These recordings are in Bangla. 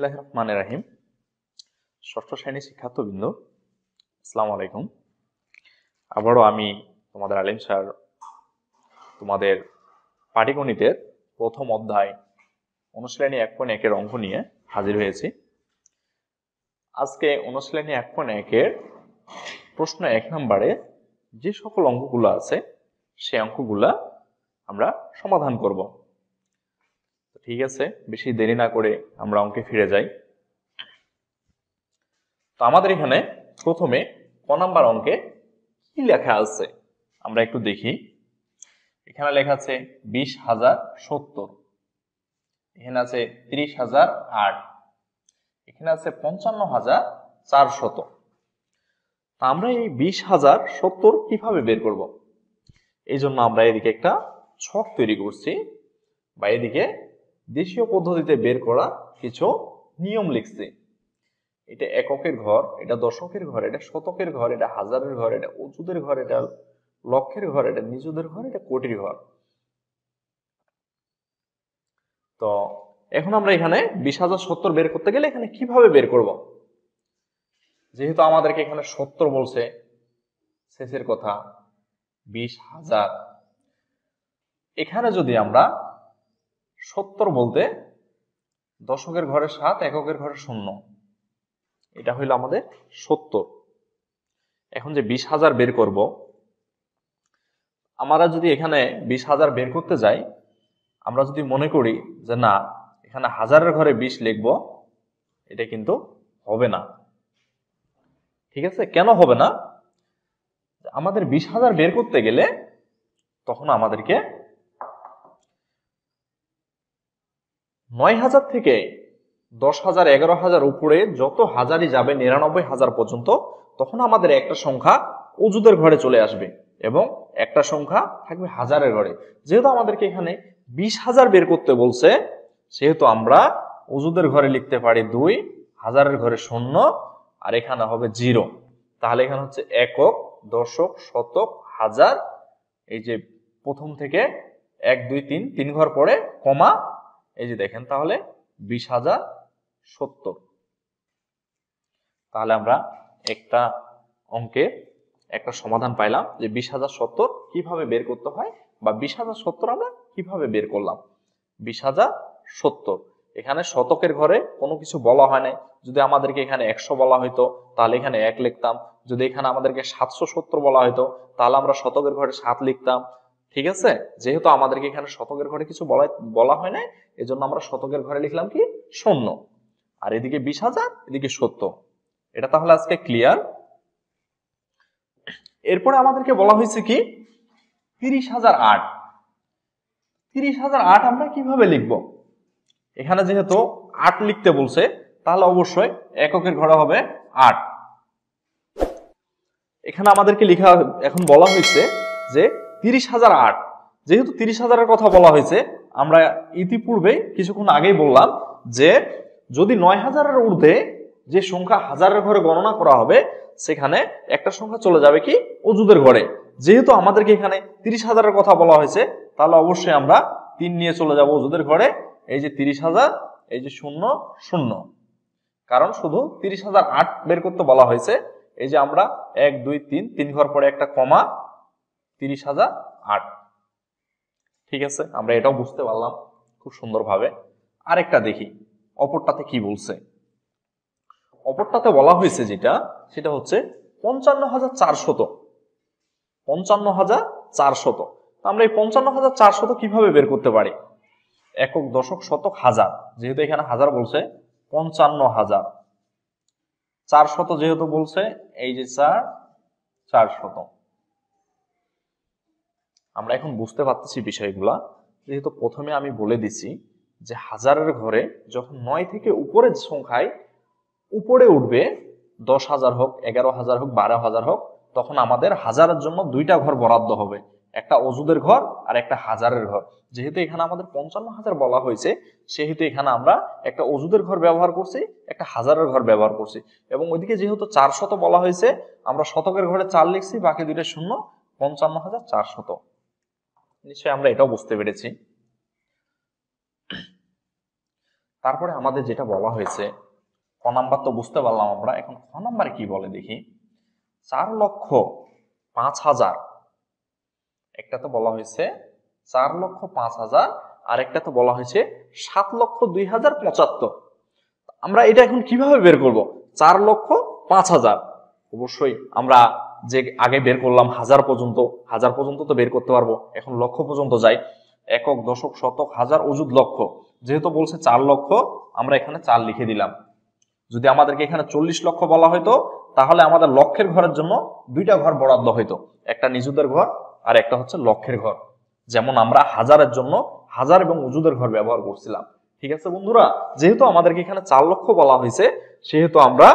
বিসমিল্লাহ রহমান রাহিম ষষ্ঠ শ্রেণী শিক্ষার্থবৃন্দ আসসালাম আলাইকুম আবারও আমি তোমাদের আলিম স্যার তোমাদের পাটিগণিতের প্রথম অধ্যায় অনুশীলনী এক পয়েন্ট একের অঙ্ক নিয়ে হাজির হয়েছি আজকে অনুশীলনী এক পয়েন্ট একের প্রশ্ন এক নম্বরে যে সকল অঙ্কগুলো আছে সেই অঙ্কগুলা আমরা সমাধান করবো ঠিক আছে বেশি দেরি না করে আমরা অঙ্কে ফিরে যাই তো আমাদের এখানে প্রথমে ক নাম্বার অঙ্কে কি লেখা আছে আমরা একটু দেখি এখানে লেখা আছে বিশ হাজার সত্তর এখানে আছে ত্রিশ হাজার আট এখানে আছে পঞ্চান্ন হাজার চারশত আমরা এই বিশ হাজার সত্তর কিভাবে বের করব এই জন্য আমরা এদিকে একটা ছক তৈরি করছি বা এদিকে দেশীয় পদ্ধতিতে বের করা কিছু নিয়ম লিখছি এটা এককের ঘর এটা দশকের ঘর এটা শতকের ঘর এটা হাজারের ঘর এটা উঁচুদের ঘর এটা লক্ষের ঘর এটা নিজুদের ঘর এটা কোটির ঘর তো এখন আমরা এখানে বিশ হাজার সত্তর বের করতে গেলে এখানে কিভাবে বের করব যেহেতু আমাদেরকে এখানে সত্তর বলছে শেষের কথা বিশ হাজার এখানে যদি আমরা সত্তর বলতে দশকের ঘরে সাত এককের ঘরে শূন্য এটা হইল আমাদের সত্তর এখন যে বিশ হাজার বের করব আমরা যদি এখানে বিশ হাজার বের করতে যাই আমরা যদি মনে করি যে না এখানে হাজারের ঘরে বিশ লিখব এটা কিন্তু হবে না ঠিক আছে কেন হবে না আমাদের বিশ হাজার বের করতে গেলে তখন আমাদেরকে নয় হাজার থেকে দশ হাজার এগারো হাজার উপরে যত হাজারই যাবে নিরানব্বই হাজার পর্যন্ত তখন আমাদের একটা সংখ্যা অজুদের ঘরে চলে আসবে এবং একটা সংখ্যা থাকবে হাজারের ঘরে যেহেতু আমাদেরকে এখানে বিশ হাজার বের করতে বলছে সেহেতু আমরা অজুদের ঘরে লিখতে পারি দুই হাজারের ঘরে শূন্য আর এখানে হবে জিরো তাহলে এখানে হচ্ছে একক দশক শতক হাজার এই যে প্রথম থেকে এক দুই তিন তিন ঘর পরে কমা এই যে দেখেন তাহলে বিশ হাজার সত্তর তাহলে আমরা একটা অঙ্কে একটা সমাধান পাইলাম যে বিশ হাজার সত্তর কিভাবে বের করতে হয় বা বিশ হাজার সত্তর আমরা কিভাবে বের করলাম বিশ হাজার সত্তর এখানে শতকের ঘরে কোনো কিছু বলা হয় নাই যদি আমাদেরকে এখানে একশো বলা হইতো তাহলে এখানে এক লিখতাম যদি এখানে আমাদেরকে সাতশো সত্তর বলা হইতো তাহলে আমরা শতকের ঘরে সাত লিখতাম ঠিক আছে যেহেতু আমাদেরকে এখানে শতকের ঘরে কিছু বলা বলা হয় নাই এজন্য আমরা শতকের ঘরে লিখলাম কি শূন্য আর এদিকে বিশ হাজার এদিকে সত্য এটা তাহলে আজকে ক্লিয়ার এরপরে আমাদেরকে বলা হয়েছে কি তিরিশ হাজার আট তিরিশ হাজার আট আমরা কিভাবে লিখব এখানে যেহেতু আট লিখতে বলছে তাহলে অবশ্যই এককের ঘরে হবে আট এখানে আমাদেরকে লিখা এখন বলা হয়েছে যে তিরিশ হাজার আট যেহেতু তিরিশ হাজারের কথা বলা হয়েছে আমরা ইতিপূর্বে কিছুক্ষণ আগেই বললাম যে যদি নয় হাজারের ঊর্ধ্বে যে সংখ্যা হাজারের ঘরে গণনা করা হবে সেখানে একটা সংখ্যা চলে যাবে কি অজুদের ঘরে যেহেতু আমাদেরকে এখানে তিরিশ হাজারের কথা বলা হয়েছে তাহলে অবশ্যই আমরা তিন নিয়ে চলে যাব অজুদের ঘরে এই যে তিরিশ হাজার এই যে শূন্য শূন্য কারণ শুধু তিরিশ হাজার আট বের করতে বলা হয়েছে এই যে আমরা এক দুই তিন তিন ঘর পরে একটা কমা তিরিশ হাজার আট ঠিক আছে আমরা এটাও বুঝতে পারলাম খুব সুন্দরভাবে আরেকটা দেখি অপরটাতে কি বলছে অপরটাতে বলা হয়েছে যেটা সেটা হচ্ছে পঞ্চান্ন হাজার চারশত পঞ্চান্ন হাজার চারশত আমরা এই পঞ্চান্ন হাজার চারশত কিভাবে বের করতে পারি একক দশক শতক হাজার যেহেতু এখানে হাজার বলছে পঞ্চান্ন হাজার চারশত যেহেতু বলছে এই যে চার চারশত আমরা এখন বুঝতে পারতেছি বিষয়গুলা যেহেতু প্রথমে আমি বলে দিছি যে হাজারের ঘরে যখন নয় থেকে উপরের সংখ্যায় উপরে উঠবে দশ হাজার হোক এগারো হাজার হোক বারো হাজার হোক তখন আমাদের হাজারের জন্য দুইটা ঘর বরাদ্দ হবে একটা অজুদের ঘর আর একটা হাজারের ঘর যেহেতু এখানে আমাদের পঞ্চান্ন হাজার বলা হয়েছে সেহেতু এখানে আমরা একটা অজুদের ঘর ব্যবহার করছি একটা হাজারের ঘর ব্যবহার করছি এবং ওইদিকে যেহেতু চার শত বলা হয়েছে আমরা শতকের ঘরে চার লিখছি বাকি দুইটা শূন্য পঞ্চান্ন হাজার চার শত নিশ্চয়ই আমরা এটাও বুঝতে পেরেছি তারপরে আমাদের যেটা বলা হয়েছে ক নাম্বার তো বুঝতে পারলাম আমরা এখন খ নাম্বার কি বলে দেখি চার লক্ষ পাঁচ হাজার একটা তো বলা হয়েছে চার লক্ষ পাঁচ হাজার আর একটা তো বলা হয়েছে সাত লক্ষ দুই হাজার পঁচাত্তর আমরা এটা এখন কিভাবে বের করব চার লক্ষ পাঁচ হাজার অবশ্যই আমরা যে আগে বের করলাম হাজার পর্যন্ত হাজার পর্যন্ত তো বের করতে পারবো এখন লক্ষ পর্যন্ত যাই একক দশক শতক হাজার অজুদ লক্ষ যেহেতু বলছে চার লক্ষ আমরা এখানে চার লিখে দিলাম যদি আমাদেরকে এখানে চল্লিশ লক্ষ বলা হয়তো তাহলে আমাদের লক্ষের ঘরের জন্য দুইটা ঘর বরাদ্দ হইতো একটা নিজুদের ঘর আর একটা হচ্ছে লক্ষের ঘর যেমন আমরা হাজারের জন্য হাজার এবং উজুদের ঘর ব্যবহার করছিলাম ঠিক আছে বন্ধুরা যেহেতু আমাদেরকে এখানে চার লক্ষ বলা হয়েছে সেহেতু আমরা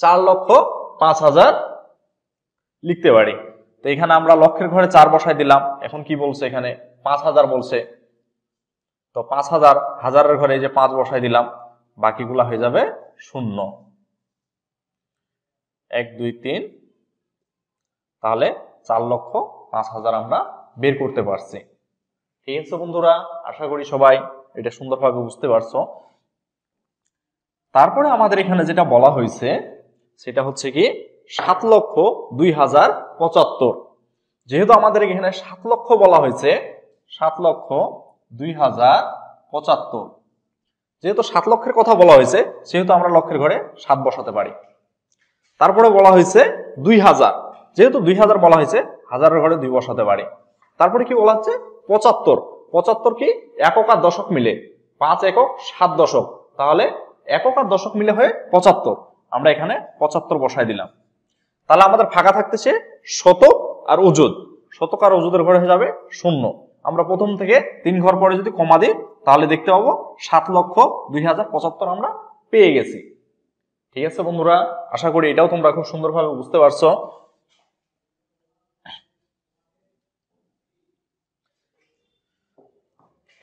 চার লক্ষ পাঁচ হাজার লিখতে পারি তো এখানে আমরা লক্ষের ঘরে চার বসায় দিলাম এখন কি বলছে এখানে পাঁচ হাজার বলছে তো পাঁচ হাজার হাজারের ঘরে যে পাঁচ বসায় দিলাম বাকিগুলা হয়ে যাবে শূন্য এক দুই তিন তাহলে চার লক্ষ পাঁচ হাজার আমরা বের করতে পারছি ঠিক আছে বন্ধুরা আশা করি সবাই এটা সুন্দরভাবে বুঝতে পারছো তারপরে আমাদের এখানে যেটা বলা হয়েছে সেটা হচ্ছে কি সাত লক্ষ দুই হাজার পঁচাত্তর যেহেতু আমাদের এখানে সাত লক্ষ বলা হয়েছে সাত লক্ষ দুই হাজার পঁচাত্তর যেহেতু সাত লক্ষের কথা বলা হয়েছে সেহেতু আমরা লক্ষের ঘরে সাত বসাতে পারি তারপরে বলা হয়েছে দুই হাজার যেহেতু দুই হাজার বলা হয়েছে হাজারের ঘরে দুই বসাতে পারি তারপরে কি বলা হচ্ছে পঁচাত্তর পঁচাত্তর কি একক আর দশক মিলে পাঁচ একক সাত দশক তাহলে একক আর দশক মিলে হয়ে পঁচাত্তর আমরা এখানে পঁচাত্তর বসায় দিলাম তাহলে আমাদের ফাঁকা থাকতেছে শতক আর ওজুদ শতক আর ওজুদের ঘরে হয়ে যাবে শূন্য আমরা প্রথম থেকে তিন ঘর পরে যদি কমা দিই তাহলে দেখতে পাবো সাত লক্ষ দুই হাজার পঁচাত্তর আমরা পেয়ে গেছি ঠিক আছে বন্ধুরা আশা করি এটাও তোমরা খুব সুন্দরভাবে বুঝতে পারছো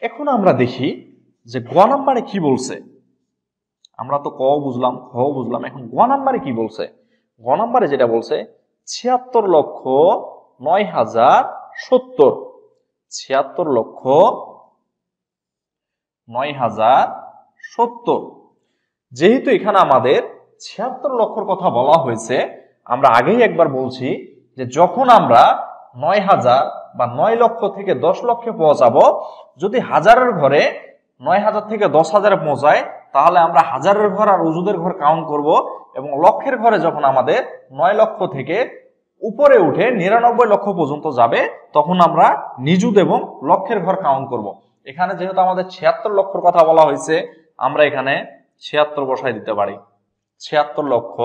এখন আমরা দেখি যে গ নাম্বারে কি বলছে আমরা তো ক বুঝলাম খ বুঝলাম এখন গ নাম্বারে কি বলছে ঘ নম্বরে যেটা বলছে ছিয়াত্তর লক্ষ নয় হাজার সত্তর ছিয়াত্তর লক্ষ নয় হাজার সত্তর যেহেতু এখানে আমাদের ছিয়াত্তর লক্ষর কথা বলা হয়েছে আমরা আগেই একবার বলছি যে যখন আমরা নয় হাজার বা নয় লক্ষ থেকে দশ লক্ষে পৌঁছাবো যদি হাজারের ঘরে নয় হাজার থেকে দশ হাজারে পৌঁছায় তাহলে আমরা হাজারের ঘর আর উজুদের ঘর কাউন্ট করব এবং লক্ষের ঘরে যখন আমাদের নয় লক্ষ থেকে উপরে উঠে নিরানব্বই লক্ষ পর্যন্ত যাবে তখন আমরা নিজুদ এবং লক্ষের ঘর কাউন্ট করব। এখানে যেহেতু আমাদের ছিয়াত্তর লক্ষর কথা বলা হয়েছে আমরা এখানে ছিয়াত্তর বসাই দিতে পারি ছিয়াত্তর লক্ষ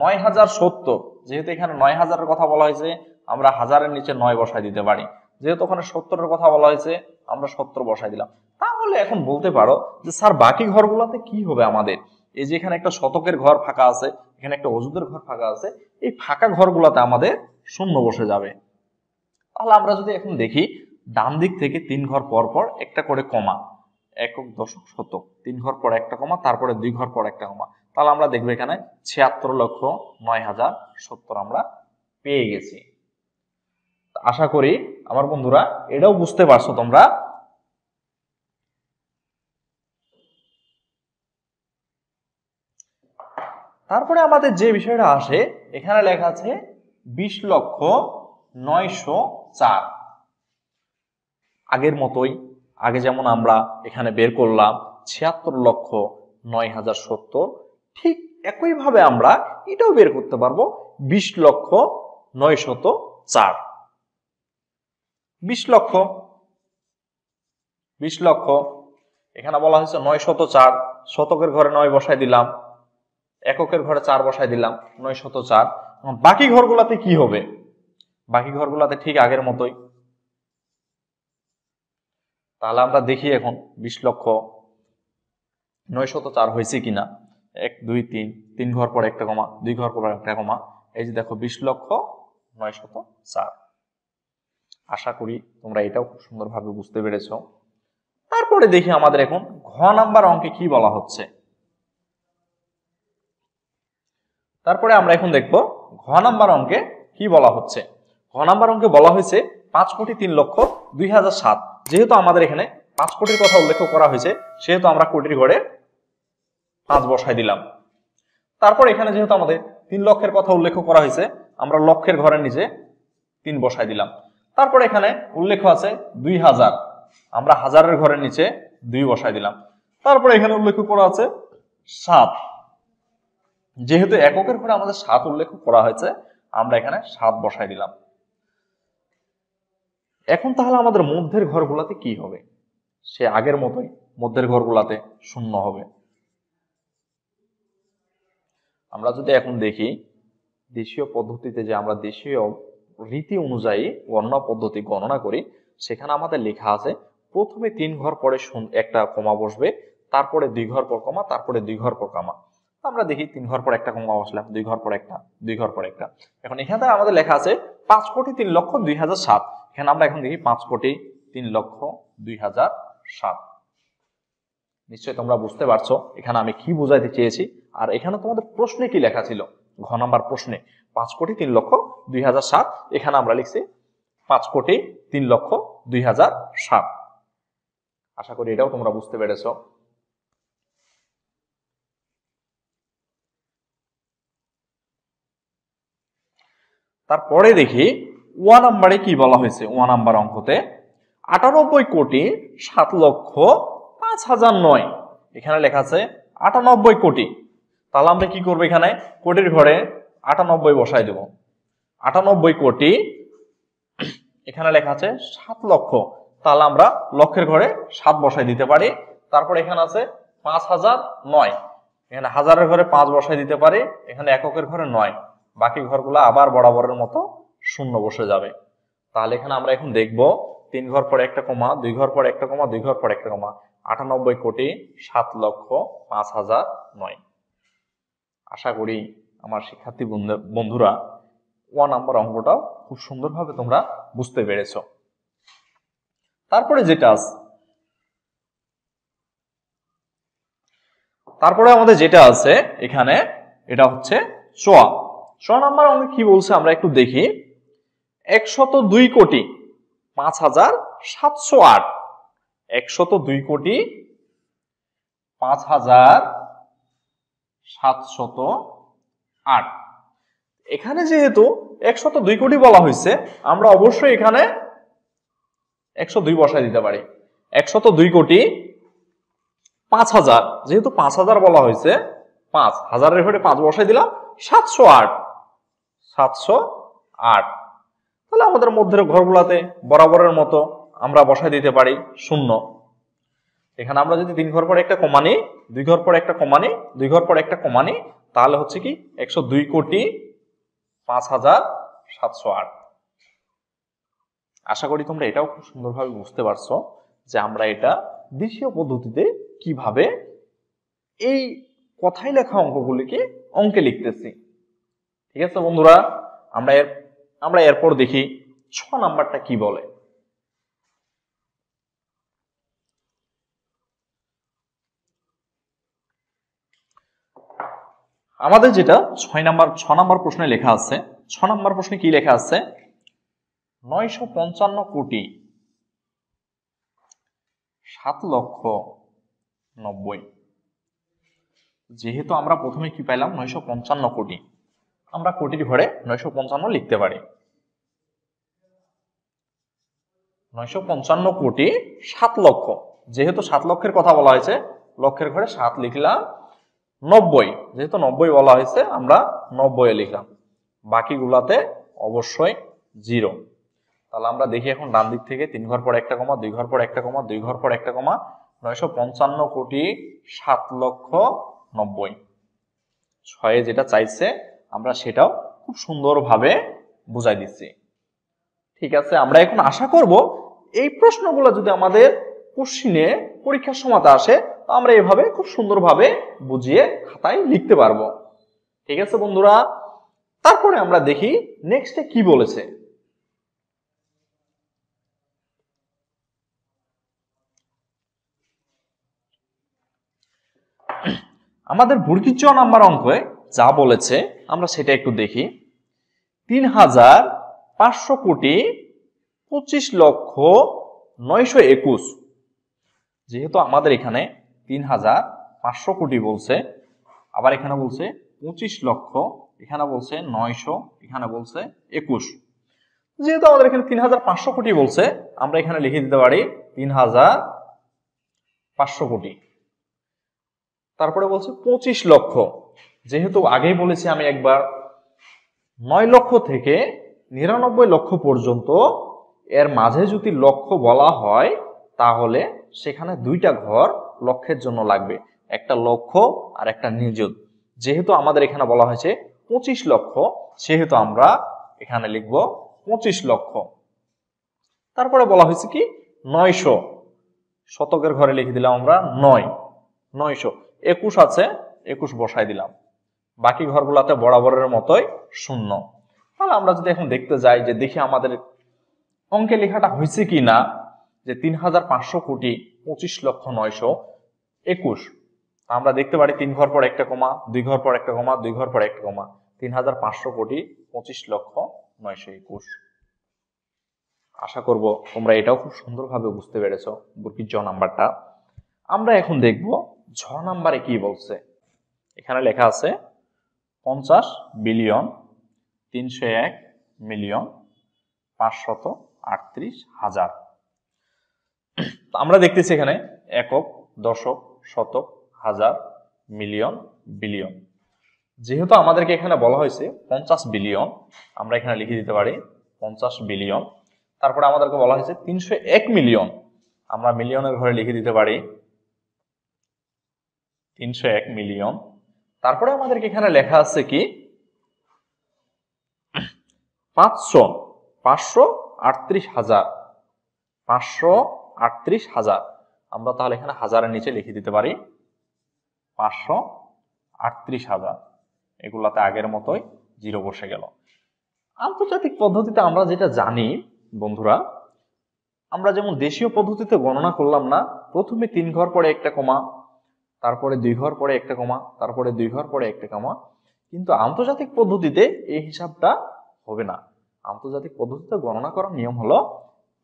নয় হাজার সত্তর যেহেতু এখানে নয় হাজারের কথা বলা হয়েছে আমরা হাজারের নিচে নয় বসাই দিতে পারি যেহেতু ওখানে সত্তরের কথা বলা হয়েছে আমরা সত্তর বসাই দিলাম তা তাহলে এখন বলতে পারো যে স্যার বাকি ঘরগুলোতে কি হবে আমাদের এই যে এখানে একটা শতকের ঘর ফাঁকা আছে এখানে একটা অজুদের ঘর ফাঁকা আছে এই ফাঁকা ঘরগুলোতে আমাদের শূন্য বসে যাবে তাহলে আমরা যদি এখন দেখি ডান দিক থেকে তিন ঘর পর পর একটা করে কমা একক দশক শতক তিন ঘর পর একটা কমা তারপরে দুই ঘর পর একটা কমা তাহলে আমরা দেখবো এখানে ছিয়াত্তর লক্ষ নয় হাজার সত্তর আমরা পেয়ে গেছি আশা করি আমার বন্ধুরা এটাও বুঝতে পারছো তোমরা তারপরে আমাদের যে বিষয়টা আসে এখানে লেখা আছে বিশ লক্ষ নয়শো চার আগের মতোই আগে যেমন আমরা এখানে বের করলাম ছিয়াত্তর লক্ষ নয় হাজার সত্তর ঠিক একইভাবে আমরা এটাও বের করতে পারবো বিশ লক্ষ নয় শত চার বিশ লক্ষ বিশ লক্ষ এখানে বলা হয়েছে নয় শত চার শতকের ঘরে নয় বসায় দিলাম এককের ঘরে চার বসায় দিলাম নয় শত চার বাকি ঘরগুলাতে কি হবে বাকি ঘরগুলাতে ঠিক আগের মতোই তাহলে আমরা দেখি এখন বিশ লক্ষ নয় শত চার হয়েছে কিনা এক দুই তিন তিন ঘর পর একটা কমা দুই ঘর পর একটা কমা এই যে দেখো বিশ লক্ষ নয় শত চার আশা করি তোমরা এটাও খুব সুন্দরভাবে বুঝতে পেরেছ তারপরে দেখি আমাদের এখন ঘ নাম্বার অঙ্কে কি বলা হচ্ছে তারপরে আমরা এখন দেখব ঘ নাম্বার অঙ্কে কি বলা হচ্ছে ঘ নাম্বার অঙ্কে বলা হয়েছে পাঁচ কোটি তিন লক্ষ দুই হাজার সাত যেহেতু আমাদের এখানে পাঁচ কোটির কথা উল্লেখ করা হয়েছে সেহেতু আমরা কোটির ঘরে পাঁচ বসায় দিলাম তারপর এখানে যেহেতু আমাদের তিন লক্ষের কথা উল্লেখ করা হয়েছে আমরা লক্ষের ঘরের নিচে তিন বসায় দিলাম তারপর এখানে উল্লেখ আছে দুই হাজার আমরা হাজারের ঘরের নিচে দুই বসায় দিলাম তারপরে এখানে উল্লেখ করা আছে সাত যেহেতু এককের ঘরে আমাদের সাত উল্লেখ করা হয়েছে আমরা এখানে সাত বসাই দিলাম এখন তাহলে আমাদের মধ্যের ঘরগুলাতে কি হবে সে আগের মতোই মধ্যের ঘরগুলাতে শূন্য হবে আমরা যদি এখন দেখি দেশীয় পদ্ধতিতে যে আমরা দেশীয় রীতি অনুযায়ী গণনা পদ্ধতি গণনা করি সেখানে আমাদের লেখা আছে প্রথমে তিন ঘর পরে একটা কমা বসবে তারপরে দুই ঘর পর কমা তারপরে দুই ঘর পর কমা আমরা দেখি তিন ঘর পর একটা কমা বসলাম দুই ঘর পর একটা দুই ঘর পর একটা এখন এখানে আমাদের লেখা আছে পাঁচ কোটি তিন লক্ষ দুই হাজার সাত এখানে আমরা এখন দেখি পাঁচ কোটি তিন লক্ষ দুই হাজার সাত নিশ্চয় তোমরা বুঝতে পারছো এখানে আমি কি বোঝাইতে চেয়েছি আর এখানে তোমাদের প্রশ্নে কি লেখা ছিল ঘ নাম্বার প্রশ্নে পাঁচ কোটি তিন লক্ষ দুই হাজার সাত এখানে আমরা লিখছি পাঁচ কোটি তিন লক্ষ দুই হাজার সাত আশা করি এটাও তোমরা বুঝতে পেরেছো তারপরে দেখি ওয়া নাম্বারে কি বলা হয়েছে ওয়া নাম্বার অঙ্কতে আটানব্বই কোটি সাত লক্ষ পাঁচ হাজার নয় এখানে লেখা আছে আটানব্বই কোটি তাহলে আমরা কি করবো এখানে কোটির ঘরে আটানব্বই বসাই দেব আটানব্বই কোটি এখানে লেখা আছে সাত লক্ষ তাহলে আমরা লক্ষের ঘরে সাত বসাই দিতে পারি তারপর এখানে আছে পাঁচ হাজার নয় এখানে হাজারের ঘরে পাঁচ বসাই দিতে পারি এখানে এককের ঘরে নয় বাকি ঘরগুলো আবার বরাবরের মতো শূন্য বসে যাবে তাহলে এখানে আমরা এখন দেখব তিন ঘর পরে একটা কমা দুই ঘর পরে একটা কমা দুই ঘর পরে একটা কমা আটানব্বই কোটি সাত লক্ষ পাঁচ হাজার নয় আশা করি আমার শিক্ষার্থী বন্ধুরা ও নাম্বার অঙ্কটাও খুব সুন্দরভাবে তোমরা বুঝতে পেরেছ তারপরে যেটা তারপরে আমাদের যেটা আছে এখানে এটা হচ্ছে চোয়া ছ নম্বর অঙ্কে কি বলছে আমরা একটু দেখি একশত দুই কোটি পাঁচ হাজার সাতশো আট একশত দুই কোটি পাঁচ হাজার সাতশত আট এখানে যেহেতু একশত দুই কোটি বলা হয়েছে আমরা অবশ্যই এখানে একশো দুই বসায় দিতে পারি একশত দুই কোটি পাঁচ হাজার যেহেতু পাঁচ হাজার বলা হয়েছে পাঁচ হাজারের ঘরে পাঁচ বসায় দিলাম সাতশো আট সাতশো আট তাহলে আমাদের মধ্যের ঘরগুলাতে বরাবরের মতো আমরা বসায় দিতে পারি শূন্য এখানে আমরা যদি তিন ঘর পর একটা কমানি দুই ঘর পর একটা কমানি দুই ঘর পর একটা কমানি তাহলে হচ্ছে কি একশো দুই কোটি পাঁচ হাজার সাতশো আট আশা করি তোমরা এটাও খুব সুন্দরভাবে বুঝতে পারছো যে আমরা এটা দেশীয় পদ্ধতিতে কিভাবে এই কথাই লেখা অঙ্কগুলিকে অঙ্কে লিখতেছি ঠিক আছে বন্ধুরা আমরা এর আমরা এরপর দেখি ছ নাম্বারটা কি বলে আমাদের যেটা ছয় নাম্বার ছ নাম্বার প্রশ্নে লেখা আছে ছ নাম্বার প্রশ্নে কি লেখা আছে নয়শো পঞ্চান্ন কোটি সাত লক্ষ নব্বই যেহেতু আমরা প্রথমে কি পাইলাম নয়শো পঞ্চান্ন কোটি আমরা কোটির ঘরে নয়শো পঞ্চান্ন লিখতে পারি নয়শো পঞ্চান্ন কোটি সাত লক্ষ যেহেতু সাত লক্ষের কথা বলা হয়েছে লক্ষের ঘরে সাত লিখলাম নব্বই যেহেতু নব্বই বলা হয়েছে আমরা নব্বই লিখলাম বাকিগুলাতে অবশ্যই জিরো তাহলে আমরা দেখি এখন ডান দিক থেকে তিন ঘর পর একটা কমা দুই ঘর পর একটা কমা দুই ঘর পর একটা কমা নয়শো পঞ্চান্ন কোটি সাত লক্ষ নব্বই ছয়ে যেটা চাইছে আমরা সেটাও খুব সুন্দরভাবে বুঝাই দিচ্ছি ঠিক আছে আমরা এখন আশা করব এই প্রশ্নগুলো যদি আমাদের কোশ্চিনে পরীক্ষার সময় আসে তো আমরা এভাবে খুব সুন্দরভাবে বুঝিয়ে খাতায় লিখতে পারবো ঠিক আছে বন্ধুরা তারপরে আমরা দেখি নেক্সটে কি বলেছে আমাদের বুর্গিজ নাম্বার অঙ্কে যা বলেছে আমরা সেটা একটু দেখি তিন হাজার পাঁচশো কোটি পঁচিশ লক্ষ নয়শো একুশ যেহেতু আমাদের এখানে তিন হাজার পাঁচশো কোটি বলছে আবার এখানে বলছে পঁচিশ লক্ষ এখানে বলছে নয়শো এখানে বলছে একুশ যেহেতু আমাদের এখানে তিন হাজার পাঁচশো কোটি বলছে আমরা এখানে লিখে দিতে পারি তিন হাজার পাঁচশো কোটি তারপরে বলছে পঁচিশ লক্ষ যেহেতু আগেই বলেছি আমি একবার নয় লক্ষ থেকে নিরানব্বই লক্ষ পর্যন্ত এর মাঝে যদি লক্ষ্য বলা হয় তাহলে সেখানে দুইটা ঘর লক্ষ্যের জন্য লাগবে একটা লক্ষ্য আর একটা নিযুত যেহেতু আমাদের এখানে বলা হয়েছে পঁচিশ লক্ষ সেহেতু আমরা এখানে লিখব পঁচিশ লক্ষ তারপরে বলা হয়েছে কি নয়শো শতকের ঘরে লিখে দিলাম আমরা নয় নয়শো একুশ আছে একুশ বসায় দিলাম বাকি ঘরগুলোতে বরাবরের মতোই শূন্য তাহলে আমরা যদি এখন দেখতে যাই যে দেখি আমাদের অঙ্কে লেখাটা হয়েছে কি না যে তিন হাজার পাঁচশো কোটি পঁচিশ লক্ষ নয়শো একুশ আমরা দেখতে পারি তিন ঘর পর একটা কমা দুই ঘর পর একটা কমা দুই ঘর পর একটা কমা তিন হাজার পাঁচশো কোটি পঁচিশ লক্ষ নয়শো একুশ আশা করব তোমরা এটাও খুব সুন্দরভাবে বুঝতে পেরেছ বুকির জ নাম্বারটা আমরা এখন দেখব ঝ নাম্বারে কি বলছে এখানে লেখা আছে পঞ্চাশ বিলিয়ন তিনশো এক মিলিয়ন পাঁচশত আটত্রিশ হাজার আমরা দেখতেছি এখানে একক দশক শতক হাজার মিলিয়ন বিলিয়ন যেহেতু আমাদেরকে এখানে বলা হয়েছে পঞ্চাশ বিলিয়ন আমরা এখানে লিখে দিতে পারি পঞ্চাশ বিলিয়ন তারপরে আমাদেরকে বলা হয়েছে তিনশো এক মিলিয়ন আমরা মিলিয়নের ঘরে লিখে দিতে পারি তিনশো এক মিলিয়ন তারপরে আমাদেরকে এখানে লেখা আছে কি পাঁচশো পাঁচশো আটত্রিশ হাজার পাঁচশো আটত্রিশ হাজার আমরা তাহলে এখানে হাজারের নিচে লিখে দিতে পারি পাঁচশো আটত্রিশ হাজার এগুলাতে আগের মতোই জিরো বসে গেল আন্তর্জাতিক পদ্ধতিতে আমরা যেটা জানি বন্ধুরা আমরা যেমন দেশীয় পদ্ধতিতে গণনা করলাম না প্রথমে তিন ঘর পরে একটা কমা তারপরে দুই ঘর পরে একটা কমা তারপরে দুই ঘর পরে একটা কমা কিন্তু আন্তর্জাতিক পদ্ধতিতে এই হিসাবটা হবে না আন্তর্জাতিক পদ্ধতিতে গণনা করার নিয়ম হলো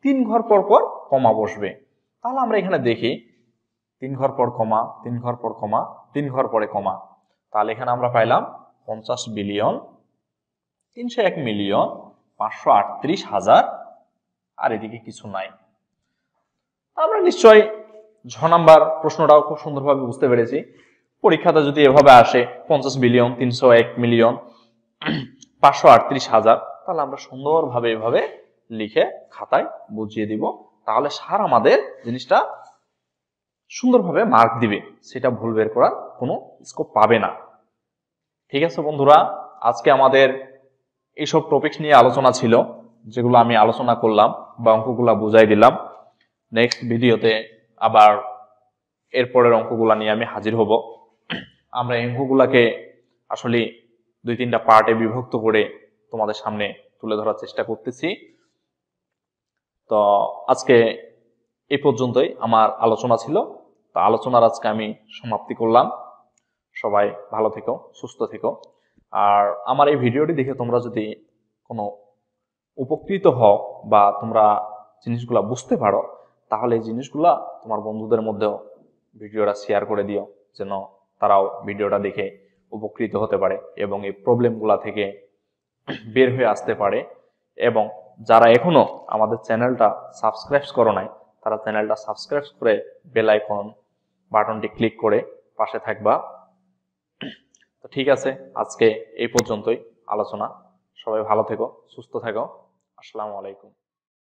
তিন ঘর পর পর কমা বসবে তাহলে আমরা এখানে দেখি তিন ঘর পর কমা তিন ঘর পর কমা তিন ঘর পরে কমা তাহলে এখানে আমরা পাইলাম পঞ্চাশ বিলিয়ন তিনশো এক মিলিয়ন পাঁচশো আটত্রিশ হাজার আর এদিকে কিছু নাই আমরা নিশ্চয় ছ নাম্বার প্রশ্নটাও খুব সুন্দরভাবে বুঝতে পেরেছি পরীক্ষাটা যদি এভাবে আসে পঞ্চাশ বিলিয়ন তিনশো এক মিলিয়ন পাঁচশো আটত্রিশ হাজার তাহলে আমরা সুন্দরভাবে এভাবে লিখে খাতায় বুঝিয়ে দিব তাহলে সার আমাদের জিনিসটা সুন্দরভাবে মার্ক দিবে সেটা ভুল বের করার কোনো স্কোপ পাবে না ঠিক আছে বন্ধুরা আজকে আমাদের এইসব টপিকস নিয়ে আলোচনা ছিল যেগুলো আমি আলোচনা করলাম বা অঙ্কগুলো বুঝাই দিলাম নেক্সট ভিডিওতে আবার এরপরের অঙ্কগুলা নিয়ে আমি হাজির হব আমরা অঙ্কগুলাকে আসলে দুই তিনটা পার্টে বিভক্ত করে তোমাদের সামনে তুলে ধরার চেষ্টা করতেছি তো আজকে এ পর্যন্তই আমার আলোচনা ছিল তো আলোচনার আজকে আমি সমাপ্তি করলাম সবাই ভালো থেকো সুস্থ থেকো আর আমার এই ভিডিওটি দেখে তোমরা যদি কোনো উপকৃত হও বা তোমরা জিনিসগুলো বুঝতে পারো তাহলে এই জিনিসগুলা তোমার বন্ধুদের মধ্যেও ভিডিওটা শেয়ার করে দিও যেন তারাও ভিডিওটা দেখে উপকৃত হতে পারে এবং এই প্রবলেমগুলা থেকে বের হয়ে আসতে পারে এবং যারা এখনো আমাদের চ্যানেলটা সাবস্ক্রাইব করো নাই তারা চ্যানেলটা সাবস্ক্রাইব করে বেল আইকন বাটনটি ক্লিক করে পাশে থাকবা তো ঠিক আছে আজকে এই পর্যন্তই আলোচনা সবাই ভালো থেকো সুস্থ থেকো আসসালামু আলাইকুম